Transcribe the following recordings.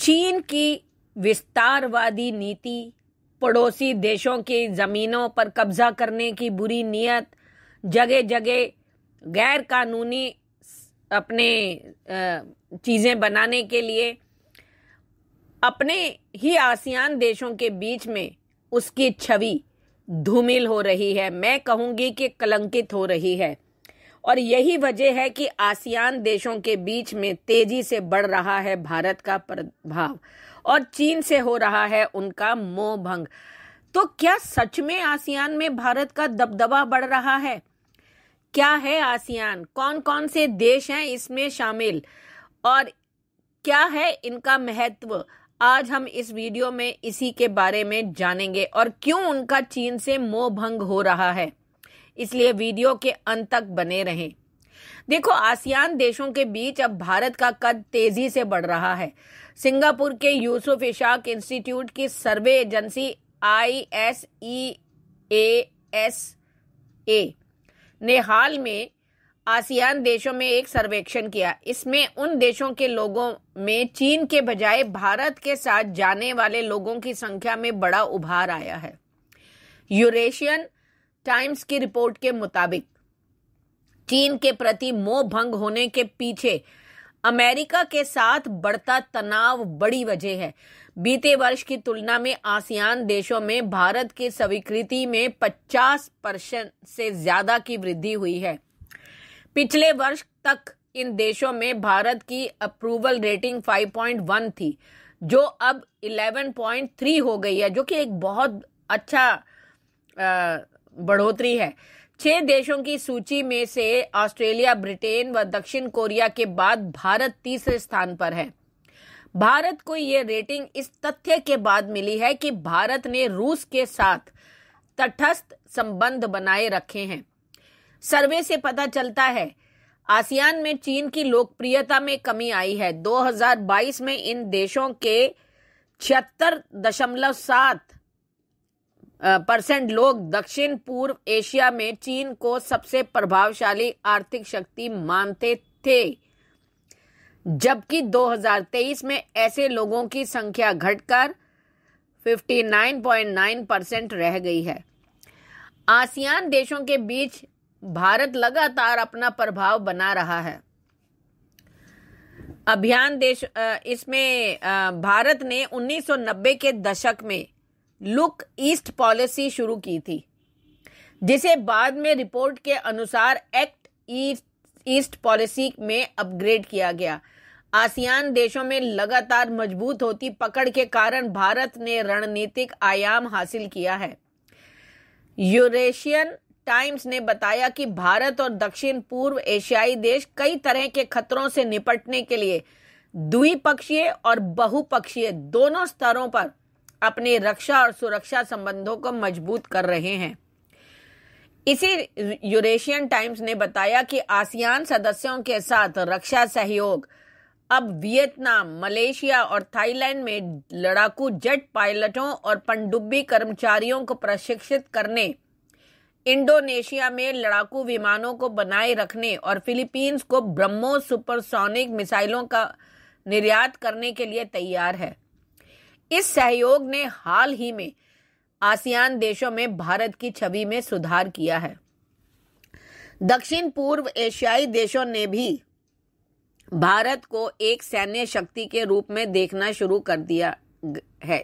चीन की विस्तारवादी नीति पड़ोसी देशों की ज़मीनों पर कब्जा करने की बुरी नीयत जगह जगह गैर कानूनी अपने चीज़ें बनाने के लिए अपने ही आसियान देशों के बीच में उसकी छवि धूमिल हो रही है मैं कहूँगी कि कलंकित हो रही है और यही वजह है कि आसियान देशों के बीच में तेजी से बढ़ रहा है भारत का प्रभाव और चीन से हो रहा है उनका मोह भंग तो क्या सच में आसियान में भारत का दबदबा बढ़ रहा है क्या है आसियान कौन कौन से देश हैं इसमें शामिल और क्या है इनका महत्व आज हम इस वीडियो में इसी के बारे में जानेंगे और क्यों उनका चीन से मोह भंग हो रहा है इसलिए वीडियो के अंत तक बने रहें देखो आसियान देशों के बीच अब भारत का कद तेजी से बढ़ रहा है सिंगापुर के यूसुफ इशाक इंस्टीट्यूट की survey agency I S E A S A ने हाल में आसियान देशों में एक सर्वेक्षण किया इसमें उन देशों के लोगों में चीन के बजाय भारत के साथ जाने वाले लोगों की संख्या में बड़ा उभार आया है यूरेशियन टाइम्स की रिपोर्ट के मुताबिक चीन के प्रति मोह भंग होने के पीछे अमेरिका के साथ बढ़ता तनाव बड़ी वजह है बीते वर्ष की तुलना में आसियान देशों में भारत की स्वीकृति में 50 परसेंट से ज्यादा की वृद्धि हुई है पिछले वर्ष तक इन देशों में भारत की अप्रूवल रेटिंग 5.1 थी जो अब 11.3 हो गई है जो कि एक बहुत अच्छा आ, बढ़ोतरी है छह देशों की सूची में से ऑस्ट्रेलिया ब्रिटेन व दक्षिण कोरिया के बाद भारत तीसरे स्थान पर है भारत को ये रेटिंग इस तथ्य के बाद मिली है कि भारत ने रूस के साथ तटस्थ संबंध बनाए रखे हैं सर्वे से पता चलता है आसियान में चीन की लोकप्रियता में कमी आई है 2022 में इन देशों के छिहत्तर दशमलव सात परसेंट लोग दक्षिण पूर्व एशिया में चीन को सबसे प्रभावशाली आर्थिक शक्ति मानते थे जबकि 2023 में ऐसे लोगों की संख्या घटकर 59.9 परसेंट रह गई है आसियान देशों के बीच भारत लगातार अपना प्रभाव बना रहा है अभियान देश इसमें भारत ने 1990 के दशक में लुक ईस्ट पॉलिसी शुरू की थी जिसे बाद में रिपोर्ट के अनुसार एक्ट ईस्ट पॉलिसी में अपग्रेड किया गया आसियान देशों में लगातार मजबूत होती पकड़ के कारण भारत ने रणनीतिक आयाम हासिल किया है यूरेशियन टाइम्स ने बताया कि भारत और दक्षिण पूर्व एशियाई देश कई तरह के खतरों से निपटने के लिए द्विपक्षीय और बहुपक्षीय दोनों स्तरों पर अपने रक्षा और सुरक्षा संबंधों को मजबूत कर रहे हैं इसी यूरेशियन टाइम्स ने बताया कि आसियान सदस्यों के साथ रक्षा सहयोग अब वियतनाम मलेशिया और थाईलैंड में लड़ाकू जेट पायलटों और पनडुब्बी कर्मचारियों को प्रशिक्षित करने इंडोनेशिया में लड़ाकू विमानों को बनाए रखने और फिलीपींस को ब्रह्मो सुपरसोनिक मिसाइलों का निर्यात करने के लिए तैयार है इस सहयोग ने हाल ही में आसियान देशों में भारत की छवि में सुधार किया है दक्षिण पूर्व एशियाई देशों ने भी भारत को एक सैन्य शक्ति के रूप में देखना शुरू कर दिया है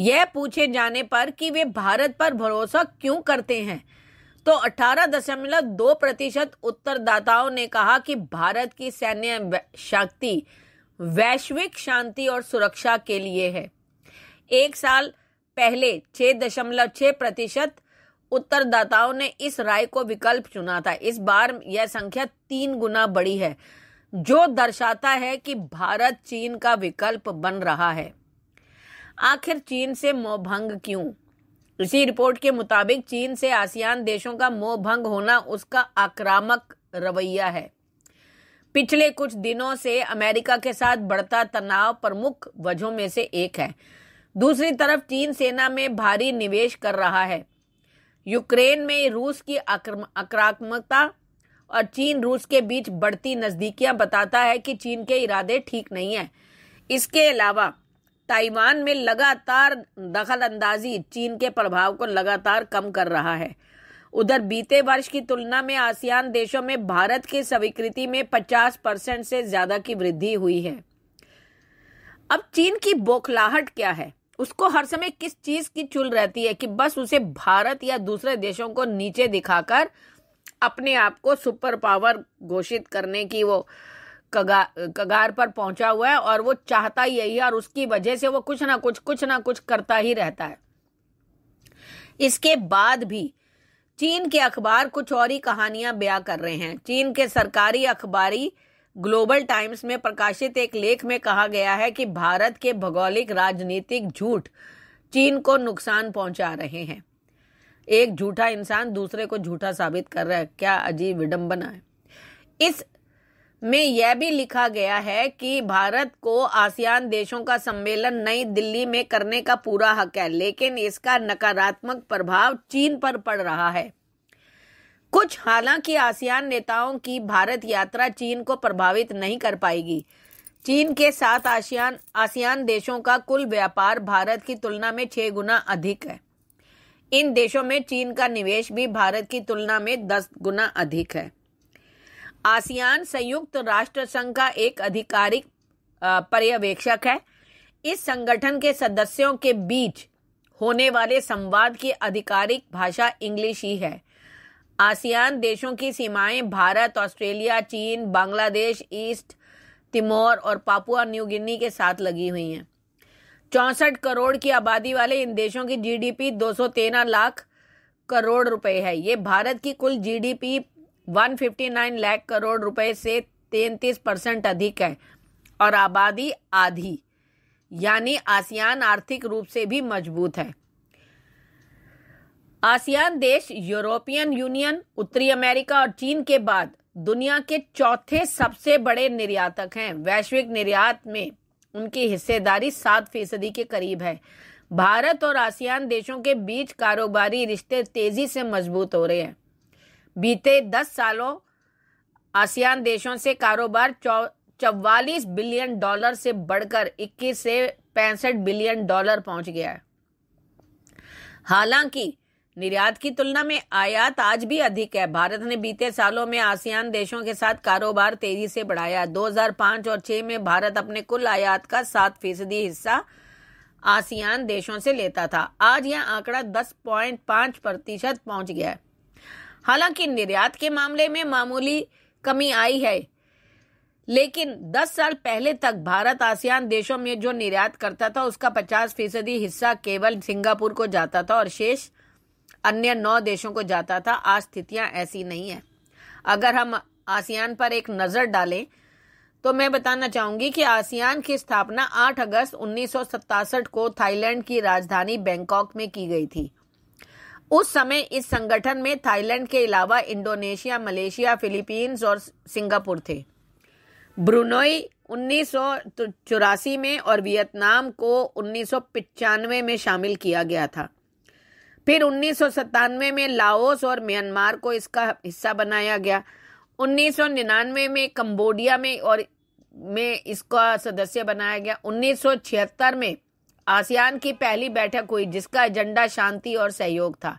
यह पूछे जाने पर कि वे भारत पर भरोसा क्यों करते हैं तो 18.2 प्रतिशत उत्तरदाताओं ने कहा कि भारत की सैन्य शक्ति वैश्विक शांति और सुरक्षा के लिए है एक साल पहले छह दशमलव छह प्रतिशत उत्तरदाताओं ने इस राय को विकल्प चुना था इस बार यह संख्या तीन गुना बड़ी है जो दर्शाता है कि भारत चीन का विकल्प बन रहा है आखिर चीन से भंग क्यों इसी रिपोर्ट के मुताबिक चीन से आसियान देशों का मोह भंग होना उसका आक्रामक रवैया है पिछले कुछ दिनों से अमेरिका के साथ बढ़ता तनाव प्रमुख वजहों में से एक है दूसरी तरफ चीन सेना में भारी निवेश कर रहा है यूक्रेन में रूस की आक्रामकता और चीन रूस के बीच बढ़ती नज़दीकियां बताता है कि चीन के इरादे ठीक नहीं है इसके अलावा ताइवान में लगातार दखल अंदाजी चीन के प्रभाव को लगातार कम कर रहा है उधर बीते वर्ष की तुलना में आसियान देशों में भारत की स्वीकृति में 50 परसेंट से ज्यादा की वृद्धि हुई है अब चीन की बोखलाहट क्या है उसको हर समय किस चीज की चुल रहती है कि बस उसे भारत या दूसरे देशों को नीचे दिखाकर अपने आप को सुपर पावर घोषित करने की वो कगा कगार पर पहुंचा हुआ है और वो चाहता ही यही है और उसकी वजह से वो कुछ ना कुछ कुछ ना कुछ करता ही रहता है इसके बाद भी चीन के अखबार कुछ और ही कहानियां बया कर रहे हैं चीन के सरकारी अखबारी ग्लोबल टाइम्स में प्रकाशित एक लेख में कहा गया है कि भारत के भौगोलिक राजनीतिक झूठ चीन को नुकसान पहुंचा रहे हैं एक झूठा इंसान दूसरे को झूठा साबित कर रहा है क्या अजीब विडंबना है इस में यह भी लिखा गया है कि भारत को आसियान देशों का सम्मेलन नई दिल्ली में करने का पूरा हक है लेकिन इसका नकारात्मक प्रभाव चीन पर पड़ रहा है कुछ हालांकि आसियान नेताओं की भारत यात्रा चीन को प्रभावित नहीं कर पाएगी चीन के साथ आसियान आसियान देशों का कुल व्यापार भारत की तुलना में छह गुना अधिक है इन देशों में चीन का निवेश भी भारत की तुलना में दस गुना अधिक है आसियान संयुक्त राष्ट्र संघ का एक आधिकारिक पर्यवेक्षक है इस संगठन के सदस्यों के बीच होने वाले संवाद की आधिकारिक भाषा इंग्लिश ही है आसियान देशों की सीमाएं भारत ऑस्ट्रेलिया चीन बांग्लादेश ईस्ट तिमोर और पापुआ न्यू गिनी के साथ लगी हुई हैं चौसठ करोड़ की आबादी वाले इन देशों की जीडीपी 213 लाख करोड़ रुपए है ये भारत की कुल जीडीपी 159 लाख करोड़ रुपए से 33 परसेंट अधिक है और आबादी आधी यानी आसियान आर्थिक रूप से भी मजबूत है आसियान देश यूरोपियन यूनियन उत्तरी अमेरिका और चीन के बाद दुनिया के चौथे सबसे बड़े निर्यातक हैं वैश्विक निर्यात में उनकी हिस्सेदारी सात फीसदी के करीब है भारत और आसियान देशों के बीच कारोबारी रिश्ते तेजी से मजबूत हो रहे हैं बीते दस सालों आसियान देशों से कारोबार चौवालीस बिलियन डॉलर से बढ़कर इक्कीस से पैंसठ बिलियन डॉलर पहुंच गया है हालांकि निर्यात की तुलना में आयात आज भी अधिक है भारत ने बीते सालों में आसियान देशों के साथ कारोबार तेजी से बढ़ाया 2005 और 6 में भारत अपने कुल आयात का सात फीसदी हिस्सा आसियान देशों से लेता था आज यह आंकड़ा 10.5 प्रतिशत पहुंच गया है हालांकि निर्यात के मामले में मामूली कमी आई है लेकिन 10 साल पहले तक भारत आसियान देशों में जो निर्यात करता था उसका 50 फीसदी हिस्सा केवल सिंगापुर को जाता था और शेष अन्य नौ देशों को जाता था आज स्थितियां ऐसी नहीं है अगर हम आसियान पर एक नज़र डालें तो मैं बताना चाहूंगी कि आसियान की स्थापना 8 अगस्त उन्नीस को थाईलैंड की राजधानी बैंकॉक में की गई थी उस समय इस संगठन में थाईलैंड के अलावा इंडोनेशिया मलेशिया फिलीपींस और सिंगापुर थे ब्रुनोई उन्नीस में और वियतनाम को उन्नीस में शामिल किया गया था फिर उन्नीस में लाओस और म्यांमार को इसका हिस्सा बनाया गया 1999 में कंबोडिया में और में इसका सदस्य बनाया गया 1976 में आसियान की पहली बैठक हुई जिसका एजेंडा शांति और सहयोग था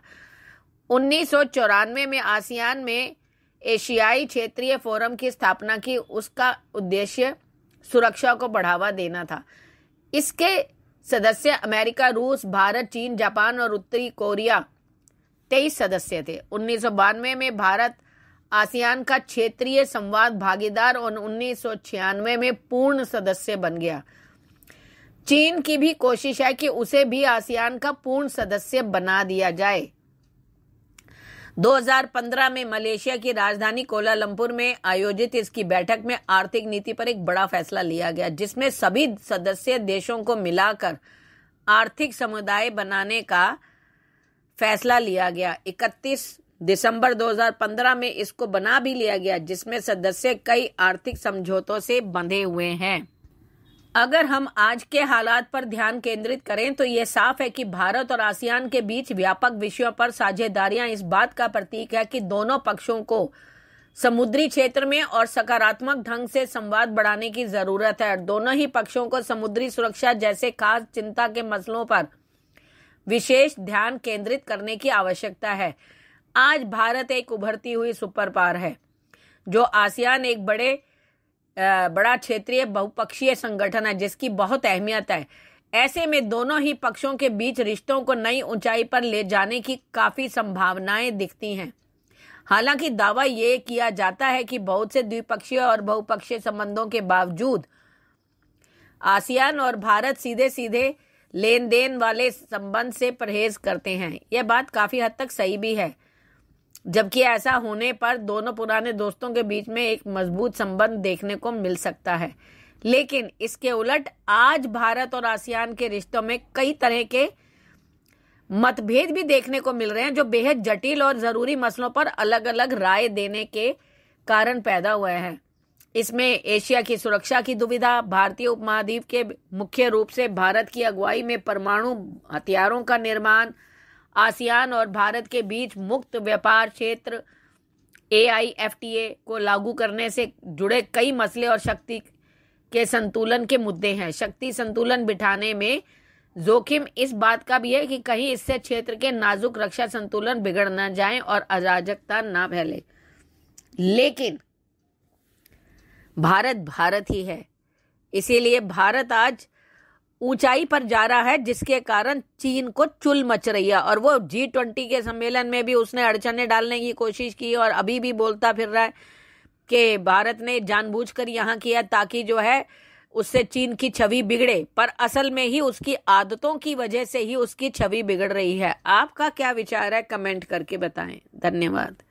उन्नीस में आसियान में एशियाई क्षेत्रीय फोरम की स्थापना की उसका उद्देश्य सुरक्षा को बढ़ावा देना था इसके सदस्य अमेरिका रूस भारत चीन जापान और उत्तरी कोरिया तेईस सदस्य थे उन्नीस में भारत आसियान का क्षेत्रीय संवाद भागीदार और उन्नीस में पूर्ण सदस्य बन गया चीन की भी कोशिश है कि उसे भी आसियान का पूर्ण सदस्य बना दिया जाए 2015 में मलेशिया की राजधानी कोलालंपुर में आयोजित इसकी बैठक में आर्थिक नीति पर एक बड़ा फैसला लिया गया जिसमें सभी सदस्य देशों को मिलाकर आर्थिक समुदाय बनाने का फैसला लिया गया 31 दिसंबर 2015 में इसको बना भी लिया गया जिसमें सदस्य कई आर्थिक समझौतों से बंधे हुए हैं अगर हम आज के हालात पर ध्यान केंद्रित करें तो ये साफ है कि भारत और आसियान के बीच व्यापक विषयों पर साझेदारियां इस बात का प्रतीक है कि दोनों पक्षों को समुद्री क्षेत्र में और सकारात्मक ढंग से संवाद बढ़ाने की जरूरत है और दोनों ही पक्षों को समुद्री सुरक्षा जैसे खास चिंता के मसलों पर विशेष ध्यान केंद्रित करने की आवश्यकता है आज भारत एक उभरती हुई सुपर पावर है जो आसियान एक बड़े बड़ा क्षेत्रीय बहुपक्षीय संगठन है जिसकी बहुत अहमियत है ऐसे में दोनों ही पक्षों के बीच रिश्तों को नई ऊंचाई पर ले जाने की काफी संभावनाएं दिखती हैं हालांकि दावा यह किया जाता है कि बहुत से द्विपक्षीय और बहुपक्षीय संबंधों के बावजूद आसियान और भारत सीधे सीधे लेन देन वाले संबंध से परहेज करते हैं यह बात काफी हद तक सही भी है जबकि ऐसा होने पर दोनों पुराने दोस्तों के बीच में एक मजबूत संबंध देखने को मिल सकता है लेकिन इसके उलट आज भारत और आसियान के रिश्तों में कई तरह के मतभेद भी देखने को मिल रहे हैं जो बेहद जटिल और ज़रूरी मसलों पर अलग अलग राय देने के कारण पैदा हुए हैं इसमें एशिया की सुरक्षा की दुविधा भारतीय उपमहाद्वीप के मुख्य रूप से भारत की अगुवाई में परमाणु हथियारों का निर्माण आसियान और भारत के बीच मुक्त व्यापार क्षेत्र ए को लागू करने से जुड़े कई मसले और शक्ति के संतुलन के मुद्दे हैं शक्ति संतुलन बिठाने में जोखिम इस बात का भी है कि कहीं इससे क्षेत्र के नाजुक रक्षा संतुलन बिगड़ ना जाए और अराजकता ना फैले लेकिन भारत भारत ही है इसीलिए भारत आज ऊंचाई पर जा रहा है जिसके कारण चीन को चुल मच रही है और वो जी ट्वेंटी के सम्मेलन में भी उसने अड़चने डालने की कोशिश की और अभी भी बोलता फिर रहा है कि भारत ने जानबूझकर यहाँ किया ताकि जो है उससे चीन की छवि बिगड़े पर असल में ही उसकी आदतों की वजह से ही उसकी छवि बिगड़ रही है आपका क्या विचार है कमेंट करके बताएं धन्यवाद